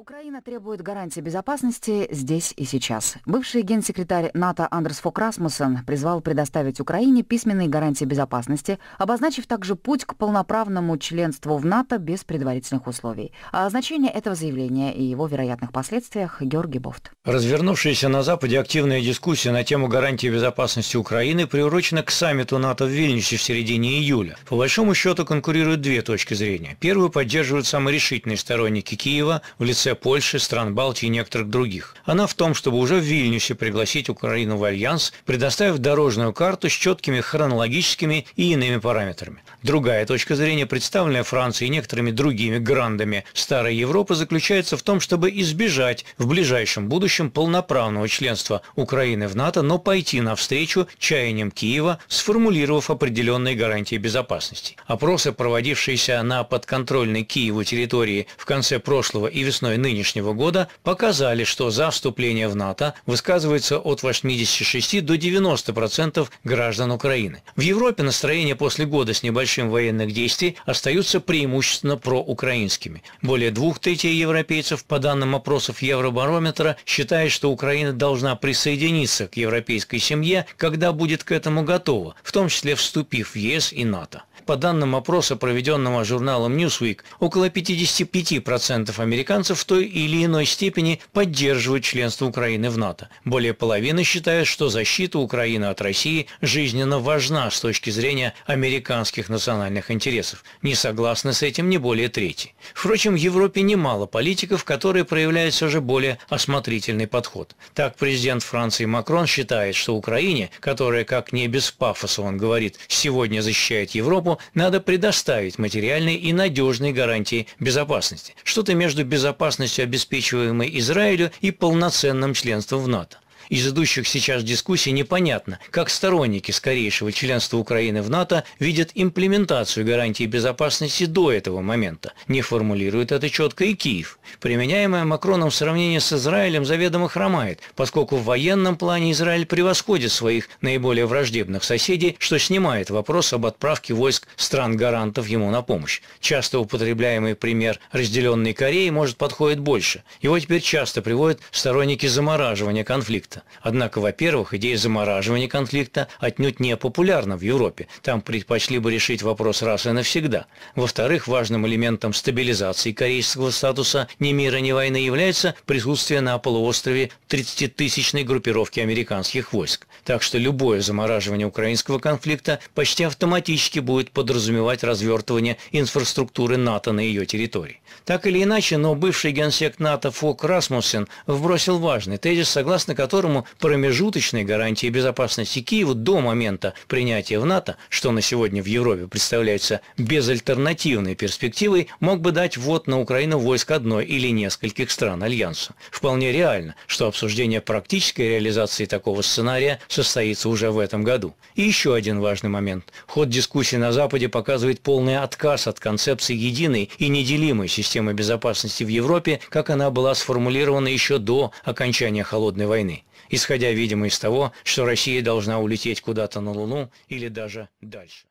Украина требует гарантии безопасности здесь и сейчас. Бывший генсекретарь НАТО Андерс Фок Расмуссен призвал предоставить Украине письменные гарантии безопасности, обозначив также путь к полноправному членству в НАТО без предварительных условий. О а значении этого заявления и его вероятных последствиях Георгий Бофт. Развернувшаяся на Западе активная дискуссия на тему гарантии безопасности Украины приурочена к саммиту НАТО в Вильнюсе в середине июля. По большому счету конкурируют две точки зрения. Первую поддерживают самые решительные сторонники Киева в лице позиция Польши, стран Балтии и некоторых других. Она в том, чтобы уже в Вильнюсе пригласить Украину в альянс, предоставив дорожную карту с четкими хронологическими и иными параметрами. Другая точка зрения, представленная Францией и некоторыми другими грандами Старой Европы, заключается в том, чтобы избежать в ближайшем будущем полноправного членства Украины в НАТО, но пойти навстречу чаяниям Киева, сформулировав определенные гарантии безопасности. Опросы, проводившиеся на подконтрольной Киеву территории в конце прошлого и весной нынешнего года показали, что за вступление в НАТО высказывается от 86 до 90% процентов граждан Украины. В Европе настроения после года с небольшим военных действий остаются преимущественно проукраинскими. Более двух третей европейцев, по данным опросов Евробарометра, считают, что Украина должна присоединиться к европейской семье, когда будет к этому готова, в том числе вступив в ЕС и НАТО. По данным опроса, проведенного журналом Newsweek, около 55% американцев в той или иной степени поддерживают членство Украины в НАТО. Более половины считают, что защита Украины от России жизненно важна с точки зрения американских национальных интересов. Не согласны с этим не более трети. Впрочем, в Европе немало политиков, которые проявляют все же более осмотрительный подход. Так, президент Франции Макрон считает, что Украине, которая, как не без пафоса он говорит, сегодня защищает Европу, надо предоставить материальные и надежные гарантии безопасности, что-то между безопасностью, обеспечиваемой Израилю, и полноценным членством в НАТО. Из идущих сейчас дискуссий непонятно, как сторонники скорейшего членства Украины в НАТО видят имплементацию гарантии безопасности до этого момента. Не формулирует это четко и Киев. Применяемое Макроном в сравнении с Израилем заведомо хромает, поскольку в военном плане Израиль превосходит своих наиболее враждебных соседей, что снимает вопрос об отправке войск стран-гарантов ему на помощь. Часто употребляемый пример разделенной Кореи может подходит больше. Его теперь часто приводят сторонники замораживания конфликта конфликта. Однако, во-первых, идея замораживания конфликта отнюдь не популярна в Европе. Там предпочли бы решить вопрос раз и навсегда. Во-вторых, важным элементом стабилизации корейского статуса ни мира, ни войны является присутствие на полуострове 30-тысячной группировки американских войск. Так что любое замораживание украинского конфликта почти автоматически будет подразумевать развертывание инфраструктуры НАТО на ее территории. Так или иначе, но бывший генсек НАТО Фок Расмуссен вбросил важный тезис, согласно которому которому промежуточные гарантии безопасности Киева до момента принятия в НАТО, что на сегодня в Европе представляется безальтернативной перспективой, мог бы дать ввод на Украину войск одной или нескольких стран Альянса. Вполне реально, что обсуждение практической реализации такого сценария состоится уже в этом году. И еще один важный момент. Ход дискуссии на Западе показывает полный отказ от концепции единой и неделимой системы безопасности в Европе, как она была сформулирована еще до окончания Холодной войны исходя, видимо, из того, что Россия должна улететь куда-то на Луну или даже дальше.